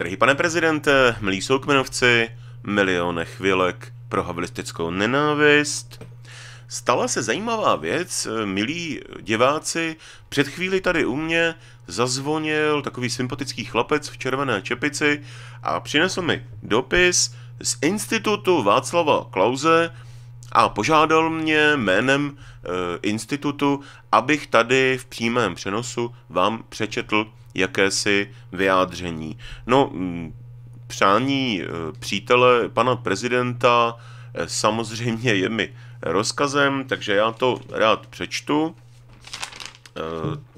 Drahý pane prezidente, milí soukmenovci, miliony chvílek pro havlistickou nenávist. Stala se zajímavá věc, milí diváci, před chvíli tady u mě zazvonil takový sympatický chlapec v červené čepici a přinesl mi dopis z institutu Václava Klauze, a požádal mě jménem e, institutu, abych tady v přímém přenosu vám přečetl jakési vyjádření. No, mm, přání e, přítele pana prezidenta e, samozřejmě je mi rozkazem, takže já to rád přečtu. E,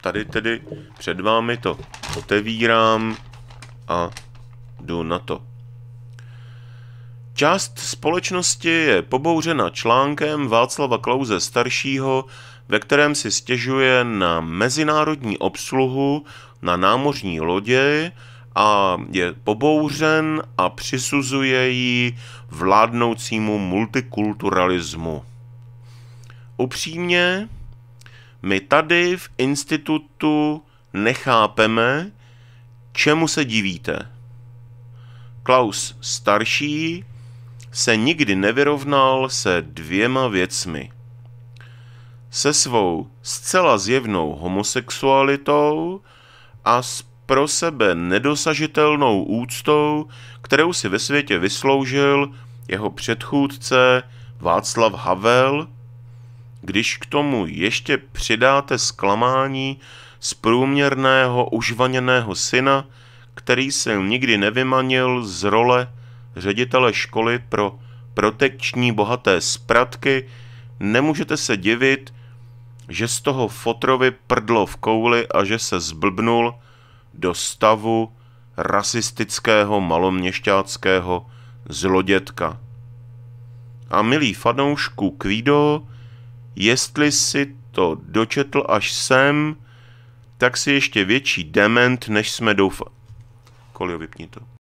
tady tedy před vámi to otevírám a jdu na to. Část společnosti je pobouřena článkem Václava Klauze staršího, ve kterém si stěžuje na mezinárodní obsluhu na námořní lodě a je pobouřen a přisuzuje ji vládnoucímu multikulturalismu. Upřímně, my tady v institutu nechápeme, čemu se divíte. Klaus starší se nikdy nevyrovnal se dvěma věcmi. Se svou zcela zjevnou homosexualitou a s pro sebe nedosažitelnou úctou, kterou si ve světě vysloužil jeho předchůdce Václav Havel, když k tomu ještě přidáte zklamání z průměrného užvaněného syna, který se nikdy nevymanil z role ředitele školy pro protekční bohaté zpratky, nemůžete se divit, že z toho fotrovi prdlo v kouli a že se zblbnul do stavu rasistického maloměšťáckého zlodětka. A milý fanoušku Kvído, jestli si to dočetl až sem, tak si ještě větší dement, než jsme doufali. Kolio, vypni to.